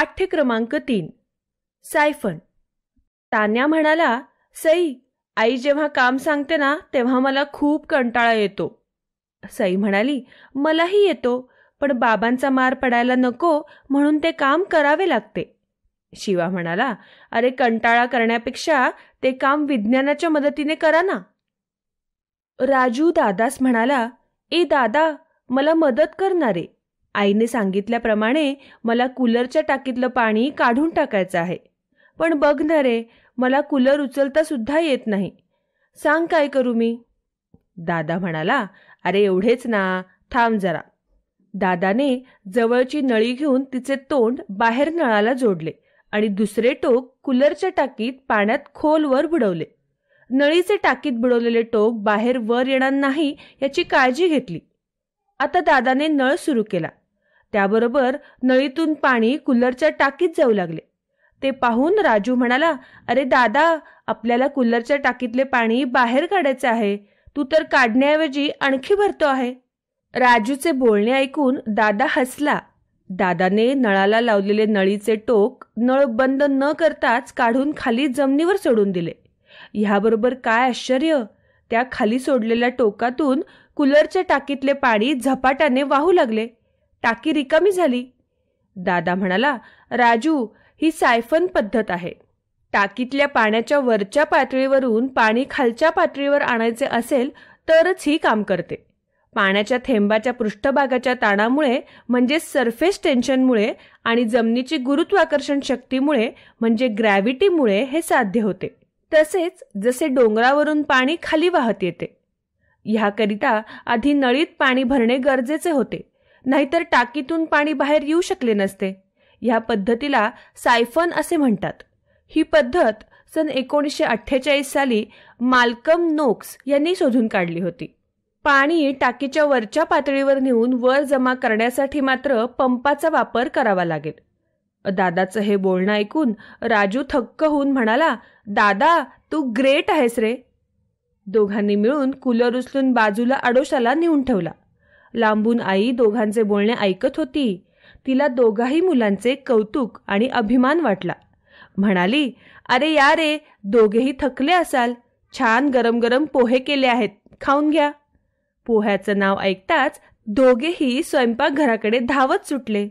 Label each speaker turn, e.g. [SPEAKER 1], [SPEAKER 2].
[SPEAKER 1] आठ्य क्रमांक तीन सायफन तान्या म्हणाला सई आई जेव्हा काम सांगते ना तेव्हा मला खूप कंटाळा येतो सई म्हणाली मलाही येतो पण बाबांचा मार पडायला नको म्हणून ते काम करावे लागते शिवा म्हणाला अरे कंटाळा करण्यापेक्षा ते काम विज्ञानाच्या मदतीने करा ना राजू दादास म्हणाला ए दादा मला मदत करणारे आईने सांगितल्याप्रमाणे मला कूलरच्या टाकीतलं पाणी काढून टाकायचं आहे पण बघ न रे मला कूलर उचलता सुद्धा येत नाही सांग काय करू मी दादा म्हणाला अरे एवढेच ना थांब जरा दादाने जवळची नळी घेऊन तिचे तोंड बाहेर नळाला जोडले आणि दुसरे टोक कूलरच्या टाकीत पाण्यात खोलवर बुडवले नळीचे टाकीत बुडवलेले टोक बाहेर वर येणार नाही याची काळजी घेतली आता दादाने नळ सुरू केला त्याबरोबर नळीतून पाणी कूलरच्या टाकीत जाऊ लागले ते पाहून राजू म्हणाला अरे दादा आपल्याला कूलरच्या टाकीतले पाणी बाहेर काढायचं आहे तू तर काढण्याऐवजी आणखी भरतो आहे राजूचे बोलणे ऐकून दादा हसला दादाने नळाला लावलेले नळीचे टोक नळ बंद न करताच काढून खाली जमिनीवर सोडून दिले ह्याबरोबर काय आश्चर्य त्या खाली सोडलेल्या टोकातून कूलरच्या टाकीतले पाणी झपाट्याने वाहू लागले टाकी रिकामी झाली दादा म्हणाला राजू ही सायफन पद्धत आहे टाकीतल्या पाण्याच्या वरच्या पातळीवरून पाणी खालच्या पातळीवर आणायचे असेल तरच ही काम करते पाण्याच्या थेंबाच्या पृष्ठभागाच्या ताणामुळे म्हणजे सरफेस टेन्शनमुळे आणि जमिनीची गुरुत्वाकर्षण शक्तीमुळे म्हणजे ग्रॅव्हिटीमुळे हे साध्य होते तसेच जसे डोंगरावरून पाणी खाली वाहत येते ह्याकरिता आधी नळीत पाणी भरणे गरजेचे होते नाहीतर टाकीतून पाणी बाहेर येऊ शकले नसते ह्या पद्धतीला सायफन असे म्हणतात ही पद्धत सन एकोणीसशे अठ्ठेचाळीस साली मालकम नोक्स यांनी शोधून काढली होती पाणी टाकीच्या वरच्या पातळीवर नेऊन वर जमा करण्यासाठी मात्र पंपाचा वापर करावा लागेल दादाचं हे बोलणं ऐकून राजू थक्क होऊन म्हणाला दादा तू ग्रेट आहेस रे दोघांनी मिळून कूलर उचलून बाजूला आडोशाला नेऊन ठेवला लांबून आई दोघांचे बोलणे ऐकत होती तिला दोघाही मुलांचे कौतुक आणि अभिमान वाटला म्हणाली अरे या रे दोघेही थकले असाल छान गरम गरम पोहे केले आहेत खाऊन घ्या पोह्याचं नाव ऐकताच दोघेही स्वयंपाकघराकडे धावत सुटले